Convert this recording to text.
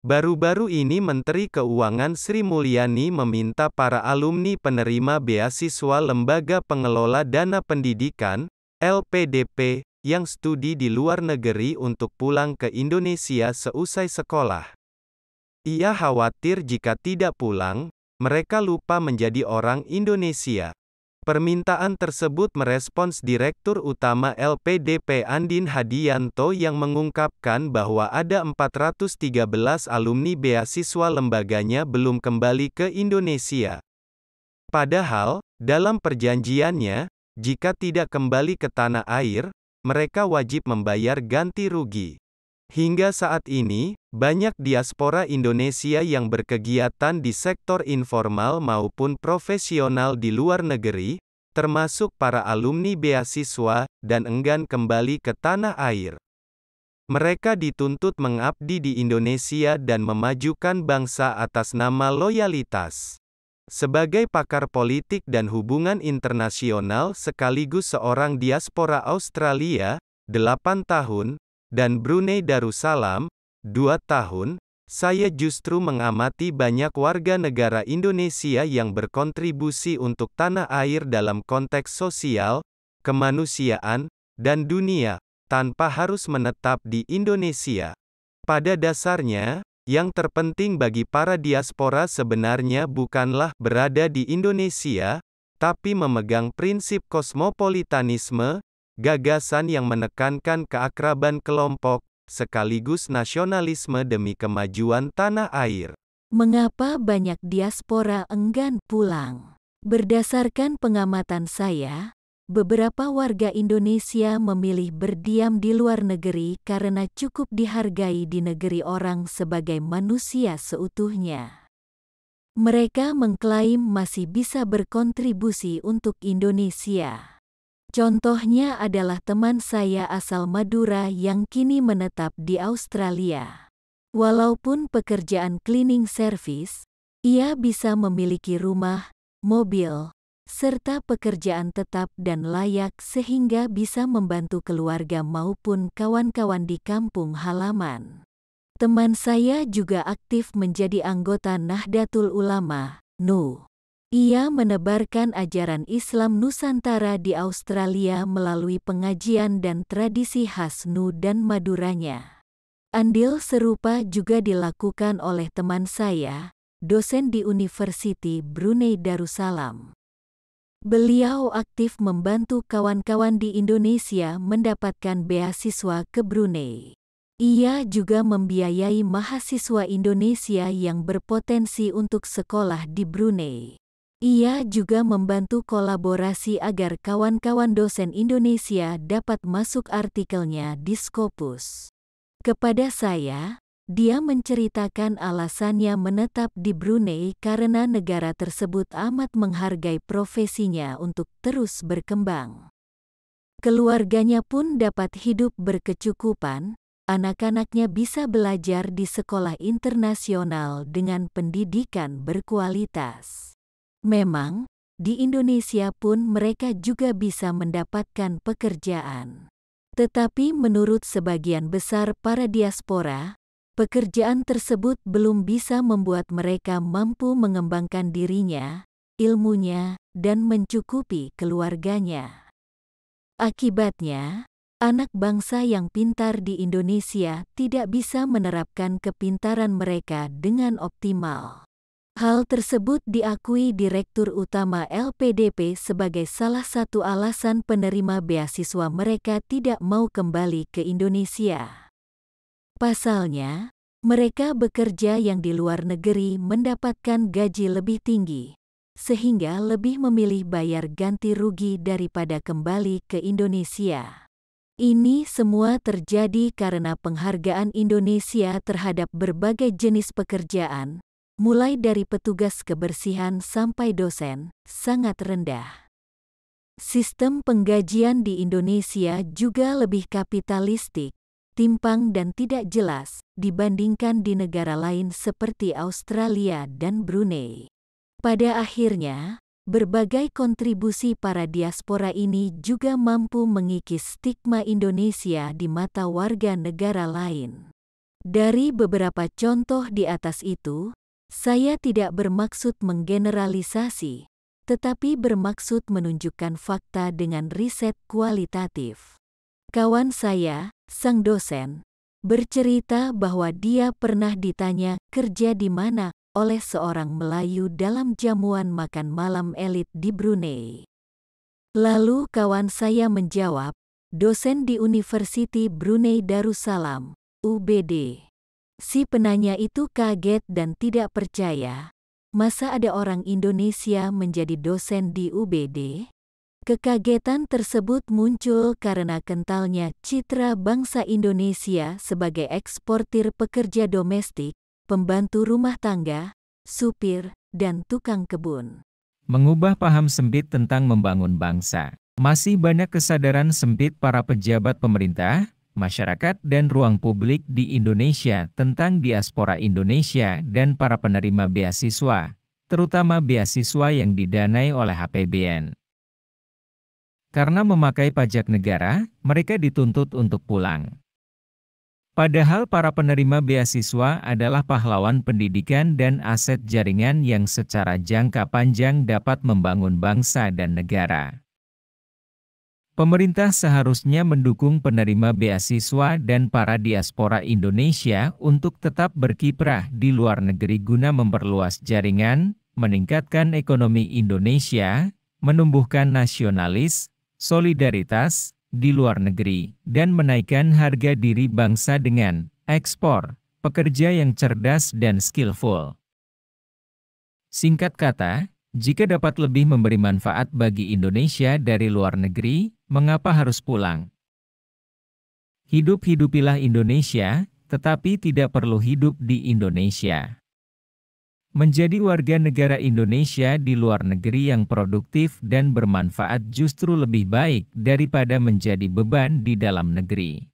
Baru-baru ini Menteri Keuangan Sri Mulyani meminta para alumni penerima beasiswa Lembaga Pengelola Dana Pendidikan, LPDP, yang studi di luar negeri untuk pulang ke Indonesia seusai sekolah. Ia khawatir jika tidak pulang, mereka lupa menjadi orang Indonesia. Permintaan tersebut merespons Direktur Utama LPDP Andin Hadianto yang mengungkapkan bahwa ada 413 alumni beasiswa lembaganya belum kembali ke Indonesia. Padahal, dalam perjanjiannya, jika tidak kembali ke tanah air, mereka wajib membayar ganti rugi. Hingga saat ini, banyak diaspora Indonesia yang berkegiatan di sektor informal maupun profesional di luar negeri, termasuk para alumni beasiswa, dan enggan kembali ke tanah air. Mereka dituntut mengabdi di Indonesia dan memajukan bangsa atas nama loyalitas. Sebagai pakar politik dan hubungan internasional sekaligus seorang diaspora Australia, 8 tahun, dan Brunei Darussalam, dua tahun, saya justru mengamati banyak warga negara Indonesia yang berkontribusi untuk tanah air dalam konteks sosial, kemanusiaan, dan dunia, tanpa harus menetap di Indonesia. Pada dasarnya, yang terpenting bagi para diaspora sebenarnya bukanlah berada di Indonesia, tapi memegang prinsip kosmopolitanisme, gagasan yang menekankan keakraban kelompok, sekaligus nasionalisme demi kemajuan tanah air. Mengapa banyak diaspora enggan pulang? Berdasarkan pengamatan saya, beberapa warga Indonesia memilih berdiam di luar negeri karena cukup dihargai di negeri orang sebagai manusia seutuhnya. Mereka mengklaim masih bisa berkontribusi untuk Indonesia. Contohnya adalah teman saya asal Madura yang kini menetap di Australia. Walaupun pekerjaan cleaning service, ia bisa memiliki rumah, mobil, serta pekerjaan tetap dan layak sehingga bisa membantu keluarga maupun kawan-kawan di kampung halaman. Teman saya juga aktif menjadi anggota Nahdlatul Ulama, NU. Ia menebarkan ajaran Islam Nusantara di Australia melalui pengajian dan tradisi khas Nu dan Maduranya. Andil serupa juga dilakukan oleh teman saya, dosen di University Brunei Darussalam. Beliau aktif membantu kawan-kawan di Indonesia mendapatkan beasiswa ke Brunei. Ia juga membiayai mahasiswa Indonesia yang berpotensi untuk sekolah di Brunei. Ia juga membantu kolaborasi agar kawan-kawan dosen Indonesia dapat masuk artikelnya di Scopus. Kepada saya, dia menceritakan alasannya menetap di Brunei karena negara tersebut amat menghargai profesinya untuk terus berkembang. Keluarganya pun dapat hidup berkecukupan, anak-anaknya bisa belajar di sekolah internasional dengan pendidikan berkualitas. Memang, di Indonesia pun mereka juga bisa mendapatkan pekerjaan. Tetapi menurut sebagian besar para diaspora, pekerjaan tersebut belum bisa membuat mereka mampu mengembangkan dirinya, ilmunya, dan mencukupi keluarganya. Akibatnya, anak bangsa yang pintar di Indonesia tidak bisa menerapkan kepintaran mereka dengan optimal. Hal tersebut diakui Direktur Utama LPDP sebagai salah satu alasan penerima beasiswa mereka tidak mau kembali ke Indonesia. Pasalnya, mereka bekerja yang di luar negeri mendapatkan gaji lebih tinggi, sehingga lebih memilih bayar ganti rugi daripada kembali ke Indonesia. Ini semua terjadi karena penghargaan Indonesia terhadap berbagai jenis pekerjaan, mulai dari petugas kebersihan sampai dosen, sangat rendah. Sistem penggajian di Indonesia juga lebih kapitalistik, timpang dan tidak jelas dibandingkan di negara lain seperti Australia dan Brunei. Pada akhirnya, berbagai kontribusi para diaspora ini juga mampu mengikis stigma Indonesia di mata warga negara lain. Dari beberapa contoh di atas itu, saya tidak bermaksud menggeneralisasi, tetapi bermaksud menunjukkan fakta dengan riset kualitatif. Kawan saya, sang dosen, bercerita bahwa dia pernah ditanya kerja di mana oleh seorang Melayu dalam jamuan makan malam elit di Brunei. Lalu kawan saya menjawab, dosen di University Brunei Darussalam, UBD. Si penanya itu kaget dan tidak percaya. Masa ada orang Indonesia menjadi dosen di UBD? Kekagetan tersebut muncul karena kentalnya citra bangsa Indonesia sebagai eksportir pekerja domestik, pembantu rumah tangga, supir, dan tukang kebun. Mengubah paham sempit tentang membangun bangsa. Masih banyak kesadaran sempit para pejabat pemerintah, masyarakat dan ruang publik di Indonesia tentang diaspora Indonesia dan para penerima beasiswa, terutama beasiswa yang didanai oleh HPBN. Karena memakai pajak negara, mereka dituntut untuk pulang. Padahal para penerima beasiswa adalah pahlawan pendidikan dan aset jaringan yang secara jangka panjang dapat membangun bangsa dan negara. Pemerintah seharusnya mendukung penerima beasiswa dan para diaspora Indonesia untuk tetap berkiprah di luar negeri guna memperluas jaringan, meningkatkan ekonomi Indonesia, menumbuhkan nasionalis, solidaritas di luar negeri, dan menaikkan harga diri bangsa dengan ekspor, pekerja yang cerdas dan skillful. Singkat kata, jika dapat lebih memberi manfaat bagi Indonesia dari luar negeri, Mengapa harus pulang? Hidup-hidupilah Indonesia, tetapi tidak perlu hidup di Indonesia. Menjadi warga negara Indonesia di luar negeri yang produktif dan bermanfaat justru lebih baik daripada menjadi beban di dalam negeri.